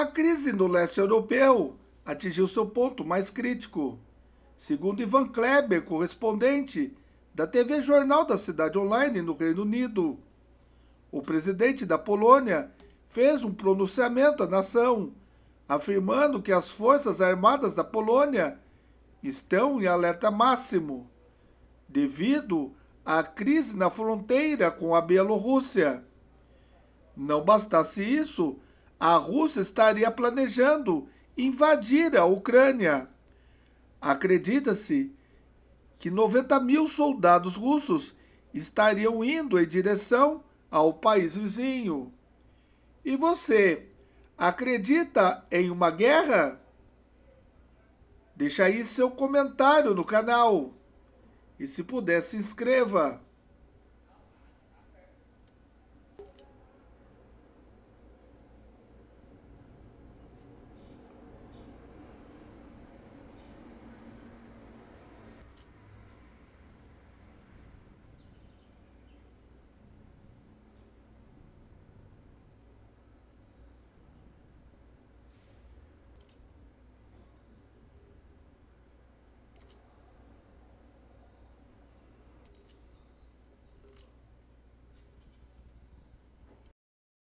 A crise no leste europeu atingiu seu ponto mais crítico. Segundo Ivan Kleber, correspondente da TV Jornal da Cidade Online no Reino Unido, o presidente da Polônia fez um pronunciamento à nação, afirmando que as forças armadas da Polônia estão em alerta máximo devido à crise na fronteira com a Bielorrússia. Não bastasse isso, a Rússia estaria planejando invadir a Ucrânia. Acredita-se que 90 mil soldados russos estariam indo em direção ao país vizinho. E você acredita em uma guerra? Deixa aí seu comentário no canal. E se puder, se inscreva.